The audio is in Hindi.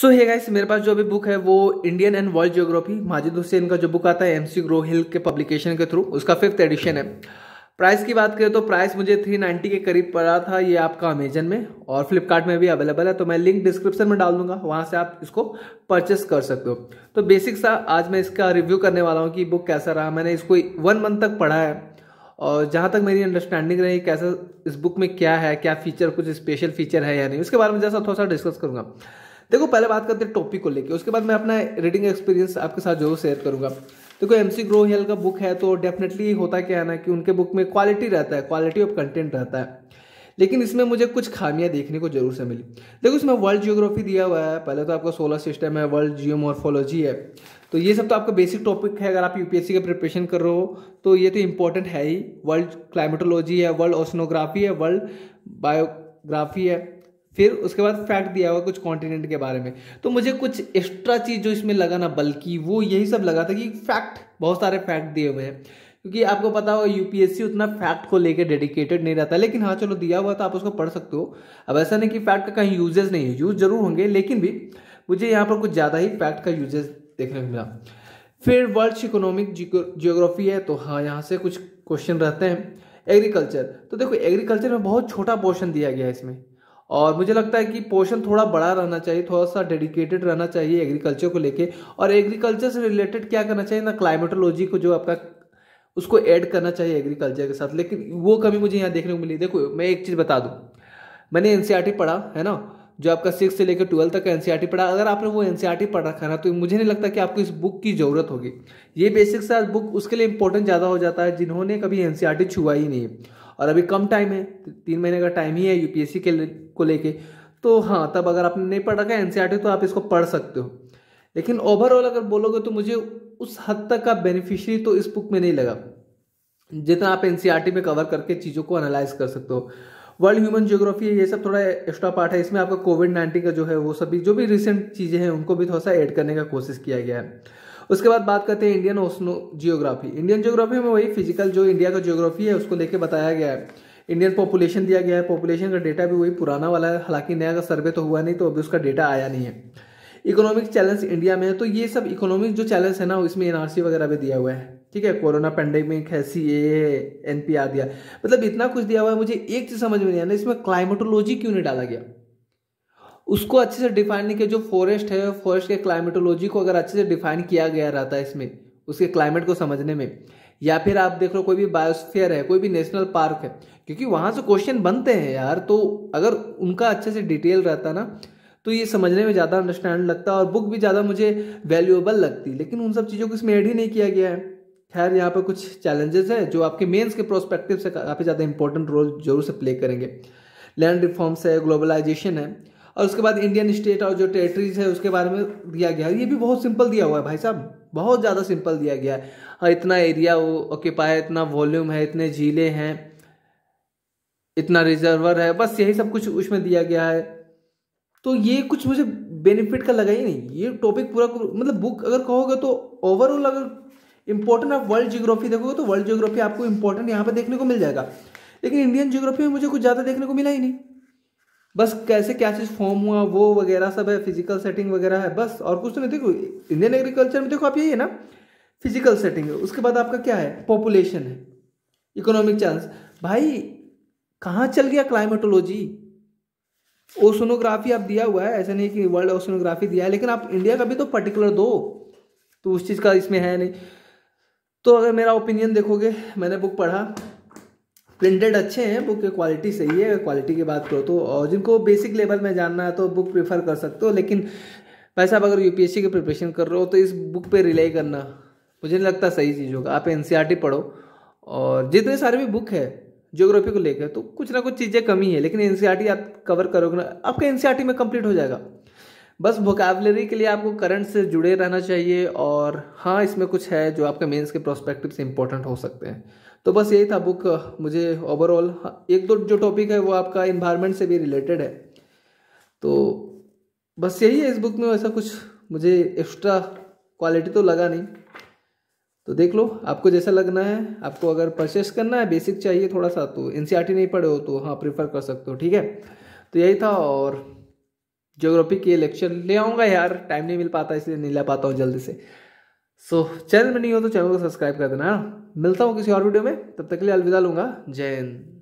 सो है गाइस मेरे पास जो अभी बुक है वो Indian and world geography Majid Hussain का जो बुक आता है एमसी ग्रोहिल के पब्लिकेशन के थ्रू उसका फिफ्थ एडिशन है प्राइस की बात करें तो प्राइस मुझे 390 के करीब पड़ा था ये आपका अमेजन में और फ्लिपकार्ट में भी अवेलेबल है तो मैं लिंक डिस्क्रिप्शन में डाल दूंगा वहाँ से आप इसको परचेस कर सकते हो तो बेसिक सा आज मैं इसका रिव्यू करने वाला हूँ कि बुक कैसा रहा मैंने इसको वन मंथ तक पढ़ा है और जहाँ तक मेरी अंडरस्टैंडिंग रही कैसा इस बुक में क्या है क्या फीचर कुछ स्पेशल फीचर है या नहीं उसके बारे में जैसा थोड़ा सा डिस्कस करूँगा देखो पहले बात करते हैं टॉपिक को लेकर उसके बाद मैं अपना रीडिंग एक्सपीरियंस आपके साथ जरूर शेयर करूंगा देखो एम सी ग्रो हेल का बुक है तो डेफिनेटली होता क्या है ना कि उनके बुक में क्वालिटी रहता है क्वालिटी ऑफ कंटेंट रहता है लेकिन इसमें मुझे कुछ खामियां देखने को जरूर से मिली देखो इसमें वर्ल्ड जियोग्राफी दिया हुआ है पहले तो आपका सोलर सिस्टम है वर्ल्ड जियोमोर्फोलॉजी है तो ये सब तो आपका बेसिक टॉपिक है अगर आप यूपीएससी का प्रिपरेशन कर रहे हो तो ये तो इंपॉर्टेंट है ही वर्ल्ड क्लाइमेटोलॉजी है वर्ल्ड ओसनोग्राफी है वर्ल्ड बायोग्राफी है फिर उसके बाद फैक्ट दिया हुआ कुछ कॉन्टिनेंट के बारे में तो मुझे कुछ एक्स्ट्रा चीज़ जो इसमें लगा ना बल्कि वो यही सब लगा था कि फैक्ट बहुत सारे फैक्ट दिए हुए हैं क्योंकि आपको पता होगा यूपीएससी उतना फैक्ट को लेकर डेडिकेटेड नहीं रहता लेकिन हाँ चलो दिया हुआ तो आप उसको पढ़ सकते हो अब ऐसा नहीं कि फैक्ट का कहीं यूजेस नहीं है यूज जरूर होंगे लेकिन भी मुझे यहाँ पर कुछ ज़्यादा ही फैक्ट का यूजेस देखने को मिला फिर वर्ल्ड इकोनॉमिक जियोग्राफी है तो हाँ यहाँ से कुछ क्वेश्चन रहते हैं एग्रीकल्चर तो देखो एग्रीकल्चर में बहुत छोटा पोर्शन दिया गया है इसमें और मुझे लगता है कि पोर्शन थोड़ा बड़ा रहना चाहिए थोड़ा सा डेडिकेटेड रहना चाहिए एग्रीकल्चर को लेके और एग्रीकल्चर से रिलेटेड क्या करना चाहिए ना क्लाइमेटोलॉजी को जो आपका उसको ऐड करना चाहिए एग्रीकल्चर के साथ लेकिन वो कमी मुझे यहाँ देखने को मिली देखो मैं एक चीज़ बता दूँ मैंने एन e पढ़ा है ना जो आपका सिक्स से लेकर ट्वेल्थ तक एन e पढ़ा अगर आपने वो एन e पढ़ रखा ना तो मुझे नहीं लगता कि आपको इस बुक की ज़रूरत होगी ये बेसिक सा बुक उसके लिए इंपॉर्टेंट ज़्यादा हो जाता है जिन्होंने कभी एन छुआ ही नहीं है और अभी कम टाइम है तीन महीने का टाइम ही है यूपीएससी के को लेके तो हाँ तब अगर आपने नहीं पढ़ रखा एन तो आप इसको पढ़ सकते हो लेकिन ओवरऑल अगर बोलोगे तो मुझे उस हद तक का बेनिफिशरी तो इस बुक में नहीं लगा जितना आप एनसीईआरटी e में कवर करके चीज़ों को एनालाइज कर सकते हो वर्ल्ड ह्यूमन जियोग्राफी ये सब थोड़ा एक्स्ट्रा पार्ट है इसमें आपका कोविड नाइन्टीन का जो है वो सभी जो भी रिसेंट चीज़ें हैं उनको भी थोड़ा सा ऐड करने का कोशिश किया गया है उसके बाद बात करते हैं Indian ocean geography Indian geography में वही फिजिकल जो इंडिया का जियोग्राफी है उसको लेके बताया गया है इंडियन पॉपुलेशन दिया गया है पॉपुलेशन का डेटा भी वही पुराना वाला है हालांकि नया का सर्वे तो हुआ नहीं तो अभी उसका डेटा आया नहीं है इकोनॉमिक चैलेंज इंडिया में है तो ये सब इकोनॉमिक जो चैलेंज है ना इसमें एनआरसी वगैरह भी दिया हुआ है ठीक है कोरोना पेंडेमिक है C A N P R दिया मतलब इतना कुछ दिया हुआ है मुझे एक चीज़ समझ में नहीं आना इसमें क्लाइमेटोलॉजी क्यों नहीं डाला गया उसको अच्छे से डिफाइन नहीं किया जो फॉरेस्ट है फॉरेस्ट के क्लाइमेटोलॉजी को अगर अच्छे से डिफाइन किया गया रहता है इसमें उसके क्लाइमेट को समझने में या फिर आप देख लो कोई भी बायोस्फीयर है कोई भी नेशनल पार्क है क्योंकि वहाँ से क्वेश्चन बनते हैं यार तो अगर उनका अच्छे से डिटेल रहता ना तो ये समझने में ज़्यादा अंडरस्टैंड लगता और बुक भी ज़्यादा मुझे वैल्यूएबल लगती लेकिन उन सब चीज़ों को इसमें ऐड ही नहीं किया गया है खैर यहाँ पर कुछ चैलेंजेस है जो आपके मेन्स के प्रोस्पेक्टिव से काफ़ी ज़्यादा इंपॉर्टेंट रोल जरूर से प्ले करेंगे लैंड रिफॉर्म्स है ग्लोबलाइजेशन है और उसके बाद इंडियन स्टेट और जो टेरिटरीज है उसके बारे में दिया गया है ये भी बहुत सिंपल दिया हुआ है भाई साहब बहुत ज़्यादा सिंपल दिया गया है हाँ इतना एरिया वो ऑक्यूपाई है इतना वॉल्यूम है इतने झीले हैं इतना रिजर्वर है बस यही सब कुछ उसमें दिया गया है तो ये कुछ मुझे बेनिफिट का लगा ही नहीं ये टॉपिक पूरा मतलब बुक अगर कहोगे तो ओवरऑल अगर इम्पोर्टेंट आप वर्ल्ड जियोग्राफी देखोगे तो वर्ल्ड जियोग्राफी आपको इंपॉर्टेंट यहाँ पर देखने को मिल जाएगा लेकिन इंडियन जियोग्राफी में मुझे कुछ ज़्यादा देखने को मिला ही नहीं बस कैसे क्या चीज़ फॉर्म हुआ वो वगैरह सब है फिजिकल सेटिंग वगैरह है बस और कुछ तो नहीं देखो इंडियन एग्रीकल्चर में देखो आप यही है ना फिजिकल सेटिंग है उसके बाद आपका क्या है पॉपुलेशन है इकोनॉमिक चांस भाई कहाँ चल गया क्लाइमेटोलॉजी ओसोनोग्राफी आप दिया हुआ है ऐसा नहीं कि वर्ल्ड ओसोनोग्राफी दिया है लेकिन आप इंडिया का भी तो पर्टिकुलर दो तो उस चीज़ का इसमें है नहीं तो अगर मेरा ओपिनियन देखोगे मैंने बुक पढ़ा प्रिंटेड अच्छे हैं बुक की क्वालिटी सही है क्वालिटी की बात करो तो और जिनको बेसिक लेवल में जानना है तो बुक प्रेफर कर सकते हो लेकिन वैसे आप अगर यूपीएससी की प्रिपरेशन कर रहे हो तो इस बुक पे रिलाई करना मुझे नहीं लगता सही चीज़ होगा आप एन e पढ़ो और जितने सारे भी बुक है ज्योग्राफी को लेकर तो कुछ ना कुछ चीज़ें कमी है लेकिन एन e आप कवर करोगे ना आपका एन e में कंप्लीट हो जाएगा बस वोकेबलरी के लिए आपको करंट से जुड़े रहना चाहिए और हाँ इसमें कुछ है जो आपके मेंस के प्रोस्पेक्टिव से इंपॉर्टेंट हो सकते हैं तो बस यही था बुक मुझे ओवरऑल हाँ, एक दो तो जो टॉपिक है वो आपका इन्वायरमेंट से भी रिलेटेड है तो बस यही है इस बुक में ऐसा कुछ मुझे एक्स्ट्रा क्वालिटी तो लगा नहीं तो देख लो आपको जैसा लगना है आपको अगर परचेस करना है बेसिक चाहिए थोड़ा सा तो एन e नहीं पढ़े हो तो हाँ प्रीफर कर सकते हो ठीक है तो यही था और ज्योग्राफी के लेक्चर ले आऊँगा यार टाइम नहीं मिल पाता इसलिए नहीं ला पाता हूँ जल्दी से सो so, चैनल में नहीं हो तो चैनल को सब्सक्राइब कर देना मिलता हूँ किसी और वीडियो में तब तक के लिए अलविदा लूँगा जय हिंद